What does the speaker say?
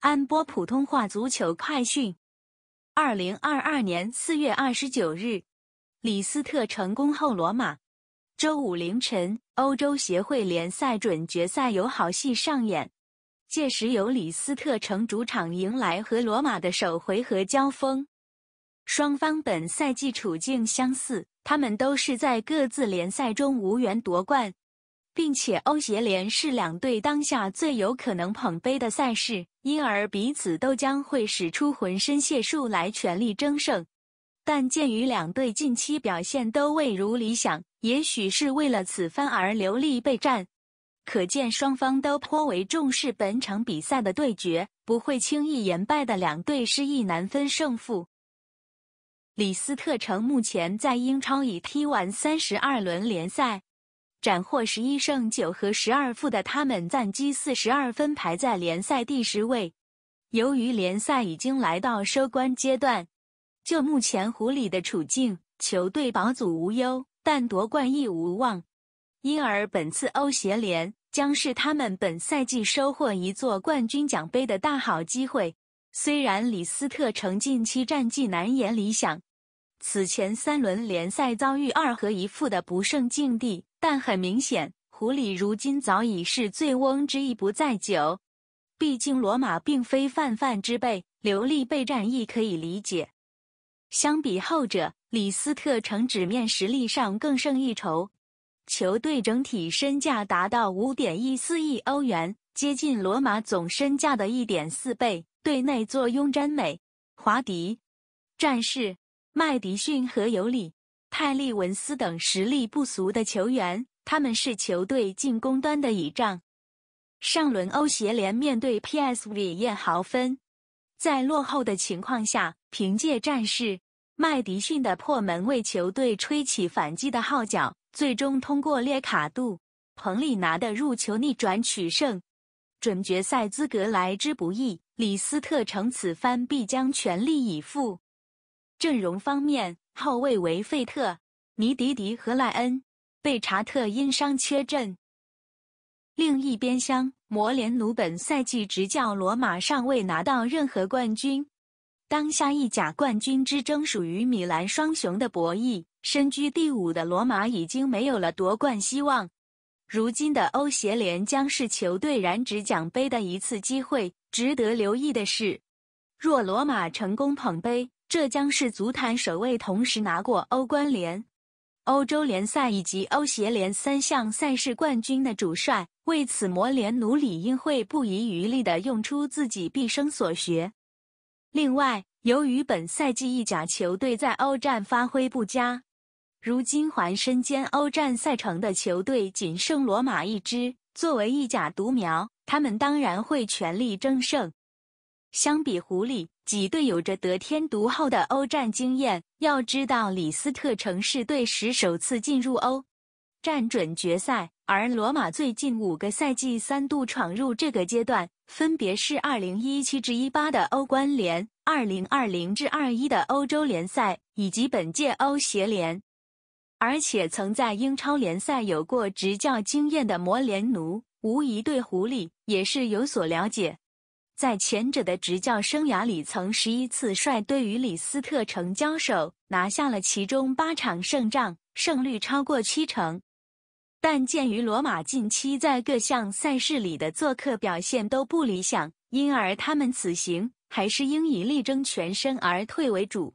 安播普通话足球快讯：二零二二年四月二十九日，李斯特成功后罗马。周五凌晨，欧洲协会联赛准决赛有好戏上演，届时由李斯特城主场迎来和罗马的首回合交锋。双方本赛季处境相似，他们都是在各自联赛中无缘夺冠。并且欧协联是两队当下最有可能捧杯的赛事，因而彼此都将会使出浑身解数来全力争胜。但鉴于两队近期表现都未如理想，也许是为了此番而流利备战，可见双方都颇为重视本场比赛的对决，不会轻易言败的两队是意难分胜负。李斯特城目前在英超已踢完三十二轮联赛。斩获十一胜九和十二负的他们，战绩四十二分，排在联赛第十位。由于联赛已经来到收官阶段，就目前湖里的处境，球队保组无忧，但夺冠亦无望。因而，本次欧协联将是他们本赛季收获一座冠军奖杯的大好机会。虽然李斯特城近期战绩难言理想，此前三轮联赛遭遇二和一负的不胜境地。但很明显，狐狸如今早已是醉翁之意不在酒。毕竟罗马并非泛泛之辈，流利备战亦可以理解。相比后者，李斯特城纸面实力上更胜一筹。球队整体身价达到五点一四亿欧元，接近罗马总身价的一点四倍。队内坐拥詹美、华迪、战士、麦迪逊和尤里。泰利文斯等实力不俗的球员，他们是球队进攻端的倚仗。上轮欧协联面对 PSV 燕豪芬，在落后的情况下，凭借战士麦迪逊的破门为球队吹起反击的号角，最终通过列卡杜、彭里拿的入球逆转取胜。准决赛资格来之不易，李斯特城此番必将全力以赴。阵容方面，后卫为费特、尼迪迪和赖恩，贝查特因伤缺阵。另一边厢，摩连奴本赛季执教罗马尚未拿到任何冠军，当下意甲冠军之争属于米兰双雄的博弈。身居第五的罗马已经没有了夺冠希望，如今的欧协联将是球队染指奖杯的一次机会。值得留意的是，若罗马成功捧杯。这将是足坛首位同时拿过欧冠联、欧洲联赛以及欧协联三项赛事冠军的主帅。为此，摩联努里应会不遗余力地用出自己毕生所学。另外，由于本赛季意甲球队在欧战发挥不佳，如今还身兼欧战赛程的球队仅剩罗马一支。作为意甲独苗，他们当然会全力争胜。相比狐狸几队有着得天独厚的欧战经验，要知道李斯特城市队是首次进入欧战准决赛，而罗马最近五个赛季三度闯入这个阶段，分别是二零一七至一八的欧冠联、二零二零至二一的欧洲联赛以及本届欧协联。而且曾在英超联赛有过执教经验的摩连奴，无疑对狐狸也是有所了解。在前者的执教生涯里，曾十一次率队与李斯特城交手，拿下了其中八场胜仗，胜率超过七成。但鉴于罗马近期在各项赛事里的做客表现都不理想，因而他们此行还是应以力争全身而退为主。